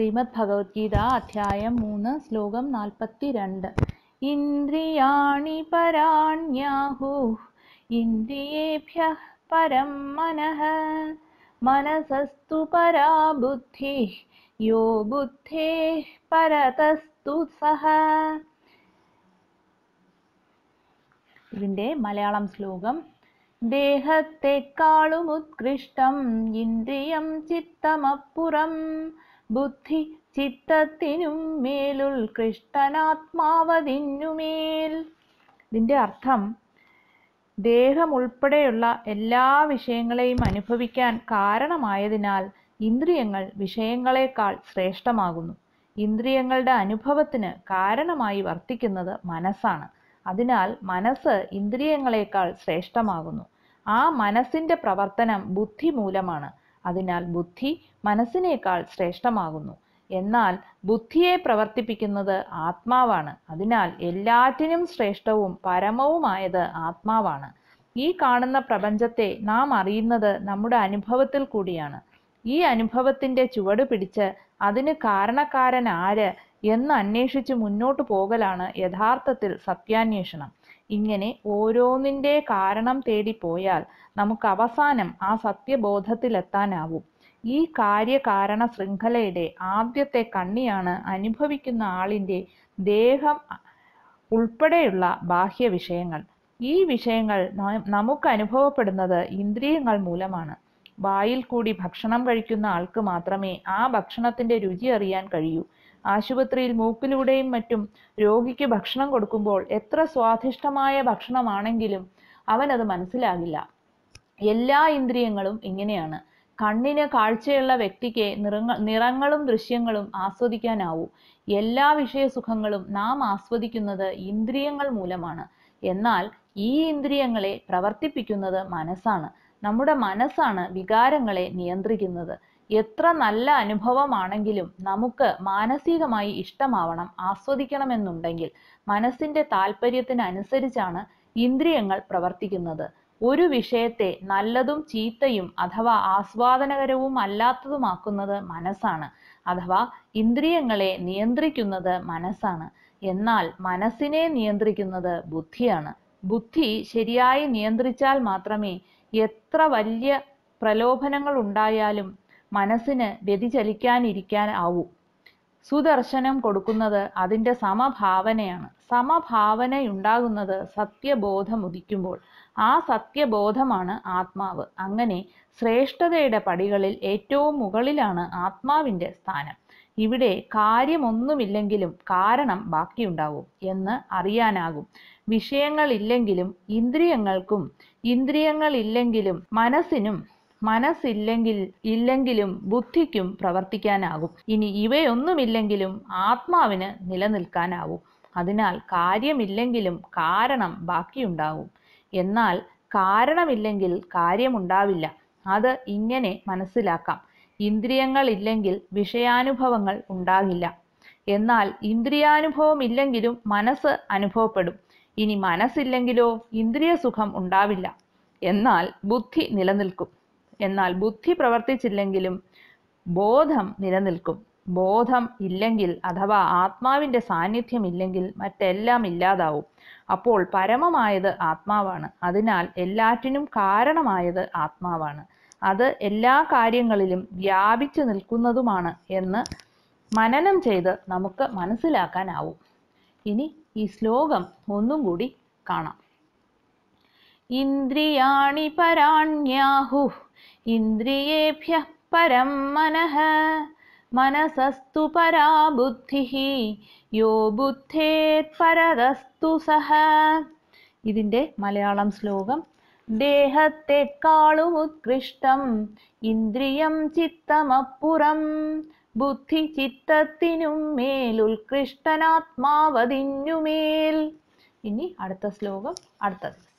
ശ്രീമദ് ഭഗവത്ഗീത അധ്യായം മൂന്ന് ശ്ലോകം നാൽപ്പത്തി രണ്ട് ഇന്ദ്രിയാണി പരാണ്യാഹു ഇന്ദ്രിയേഭ്യ പരം മനഃ മനസസ്തു പരാ ബുദ്ധി യോ ബുദ്ധേ പരതസ്തു സഹ ഇതിൻ്റെ മലയാളം ശ്ലോകം ദേഹത്തെക്കാളും ഉത്കൃഷ്ടം ഇന്ദ്രിയം ചിത്തമപ്പുറം ബുദ്ധി ചിത്തത്തിനും മേലുൽകൃഷ്ടനാത്മാവതിന്നുമേൽ ഇതിൻ്റെ അർത്ഥം ദേഹം ഉൾപ്പെടെയുള്ള എല്ലാ വിഷയങ്ങളെയും അനുഭവിക്കാൻ കാരണമായതിനാൽ ഇന്ദ്രിയങ്ങൾ വിഷയങ്ങളെക്കാൾ ശ്രേഷ്ഠമാകുന്നു ഇന്ദ്രിയങ്ങളുടെ അനുഭവത്തിന് കാരണമായി വർത്തിക്കുന്നത് മനസ്സാണ് അതിനാൽ മനസ്സ് ഇന്ദ്രിയങ്ങളെക്കാൾ ശ്രേഷ്ഠമാകുന്നു ആ മനസ്സിൻ്റെ പ്രവർത്തനം ബുദ്ധി മൂലമാണ് അതിനാൽ ബുദ്ധി മനസ്സിനേക്കാൾ ശ്രേഷ്ഠമാകുന്നു എന്നാൽ ബുദ്ധിയെ പ്രവർത്തിപ്പിക്കുന്നത് ആത്മാവാണ് അതിനാൽ എല്ലാറ്റിനും ശ്രേഷ്ഠവും പരമവുമായത് ആത്മാവാണ് ഈ കാണുന്ന പ്രപഞ്ചത്തെ നാം അറിയുന്നത് നമ്മുടെ അനുഭവത്തിൽ കൂടിയാണ് ഈ അനുഭവത്തിന്റെ ചുവട് പിടിച്ച് അതിന് കാരണക്കാരൻ ആര് എന്ന് അന്വേഷിച്ച് മുന്നോട്ട് പോകലാണ് യഥാർത്ഥത്തിൽ സത്യാന്വേഷണം ഇങ്ങനെ ഓരോന്നിൻ്റെ കാരണം തേടി പോയാൽ നമുക്ക് അവസാനം ആ സത്യബോധത്തിലെത്താനാവും ഈ കാര്യകാരണ ശൃംഖലയുടെ ആദ്യത്തെ കണ്ണിയാണ് അനുഭവിക്കുന്ന ആളിൻ്റെ ദേഹം ഉൾപ്പെടെയുള്ള ബാഹ്യ വിഷയങ്ങൾ ഈ വിഷയങ്ങൾ നമുക്ക് അനുഭവപ്പെടുന്നത് ഇന്ദ്രിയങ്ങൾ മൂലമാണ് വായിൽ കൂടി ഭക്ഷണം കഴിക്കുന്ന ആൾക്ക് മാത്രമേ ആ ഭക്ഷണത്തിൻ്റെ രുചി അറിയാൻ കഴിയൂ ആശുപത്രിയിൽ മൂക്കിലൂടെയും മറ്റും രോഗിക്ക് ഭക്ഷണം കൊടുക്കുമ്പോൾ എത്ര സ്വാദിഷ്ടമായ ഭക്ഷണമാണെങ്കിലും അവനത് മനസ്സിലാകില്ല എല്ലാ ഇന്ദ്രിയങ്ങളും ഇങ്ങനെയാണ് കണ്ണിന് കാഴ്ചയുള്ള വ്യക്തിക്ക് നിറങ്ങ നിറങ്ങളും ദൃശ്യങ്ങളും ആസ്വദിക്കാനാവൂ എല്ലാ വിഷയസുഖങ്ങളും നാം ആസ്വദിക്കുന്നത് ഇന്ദ്രിയങ്ങൾ മൂലമാണ് എന്നാൽ ഈ ഇന്ദ്രിയങ്ങളെ പ്രവർത്തിപ്പിക്കുന്നത് മനസ്സാണ് നമ്മുടെ മനസ്സാണ് വികാരങ്ങളെ നിയന്ത്രിക്കുന്നത് എത്ര നല്ല അനുഭവമാണെങ്കിലും നമുക്ക് മാനസികമായി ഇഷ്ടമാവണം ആസ്വദിക്കണമെന്നുണ്ടെങ്കിൽ മനസ്സിന്റെ താല്പര്യത്തിനനുസരിച്ചാണ് ഇന്ദ്രിയങ്ങൾ പ്രവർത്തിക്കുന്നത് ഒരു വിഷയത്തെ നല്ലതും ചീത്തയും അഥവാ ആസ്വാദനകരവും അല്ലാത്തതുമാക്കുന്നത് മനസ്സാണ് അഥവാ ഇന്ദ്രിയങ്ങളെ നിയന്ത്രിക്കുന്നത് മനസ്സാണ് എന്നാൽ മനസ്സിനെ നിയന്ത്രിക്കുന്നത് ബുദ്ധിയാണ് ബുദ്ധി ശരിയായി നിയന്ത്രിച്ചാൽ മാത്രമേ എത്ര വലിയ പ്രലോഭനങ്ങൾ ഉണ്ടായാലും മനസ്സിന് വ്യതിചലിക്കാനിരിക്കാൻ ആവൂ സുദർശനം കൊടുക്കുന്നത് അതിൻ്റെ സമഭാവനയാണ് സമഭാവനയുണ്ടാകുന്നത് ഉദിക്കുമ്പോൾ ആ സത്യബോധമാണ് ആത്മാവ് അങ്ങനെ ശ്രേഷ്ഠതയുടെ പടികളിൽ ഏറ്റവും മുകളിലാണ് ആത്മാവിൻ്റെ സ്ഥാനം ഇവിടെ കാര്യമൊന്നുമില്ലെങ്കിലും കാരണം ബാക്കിയുണ്ടാവും എന്ന് അറിയാനാകും വിഷയങ്ങളില്ലെങ്കിലും ഇന്ദ്രിയങ്ങൾക്കും ഇന്ദ്രിയങ്ങളില്ലെങ്കിലും മനസ്സിനും മനസ്സില്ലെങ്കിൽ ഇല്ലെങ്കിലും ബുദ്ധിക്കും പ്രവർത്തിക്കാനാകും ഇനി ഇവയൊന്നുമില്ലെങ്കിലും ആത്മാവിന് നിലനിൽക്കാനാവും അതിനാൽ കാര്യമില്ലെങ്കിലും കാരണം ബാക്കിയുണ്ടാകും എന്നാൽ കാരണമില്ലെങ്കിൽ കാര്യമുണ്ടാവില്ല അത് ഇങ്ങനെ മനസ്സിലാക്കാം ഇന്ദ്രിയങ്ങൾ ഇല്ലെങ്കിൽ വിഷയാനുഭവങ്ങൾ ഉണ്ടാകില്ല എന്നാൽ ഇന്ദ്രിയാനുഭവം ഇല്ലെങ്കിലും മനസ്സ് അനുഭവപ്പെടും ഇനി മനസ്സില്ലെങ്കിലോ ഇന്ദ്രിയ സുഖം ഉണ്ടാവില്ല എന്നാൽ ബുദ്ധി നിലനിൽക്കും എന്നാൽ ബുദ്ധി പ്രവർത്തിച്ചില്ലെങ്കിലും ബോധം നിലനിൽക്കും ബോധം ഇല്ലെങ്കിൽ അഥവാ ആത്മാവിൻ്റെ സാന്നിധ്യം ഇല്ലെങ്കിൽ മറ്റെല്ലാം ഇല്ലാതാവും അപ്പോൾ പരമമായത് ആത്മാവാണ് അതിനാൽ എല്ലാറ്റിനും കാരണമായത് ആത്മാവാണ് അത് എല്ലാ കാര്യങ്ങളിലും വ്യാപിച്ചു നിൽക്കുന്നതുമാണ് എന്ന് മനനം ചെയ്ത് നമുക്ക് മനസ്സിലാക്കാനാവും ഇനി ഈ ശ്ലോകം ഒന്നും കൂടി കാണാം ഇന്ദ്രിയാണി പരാണ്യാഹു ഇന്ദ്രിയേഭ്യ പരം മനഃ മനസസ്തു പരാ ബുദ്ധി യോ ബുദ്ധേത് പരതസ്തു സഹ ഇതിൻ്റെ മലയാളം ശ്ലോകം ദേഹത്തെക്കാളും ഉത്കൃഷ്ടം ഇന്ദ്രിയം ചിത്തമപ്പുറം ബുദ്ധി ചിത്തത്തിനും മേൽ ഉത്കൃഷ്ടനാത്മാവതിനുമേൽ ഇനി അടുത്ത ശ്ലോകം അടുത്തത്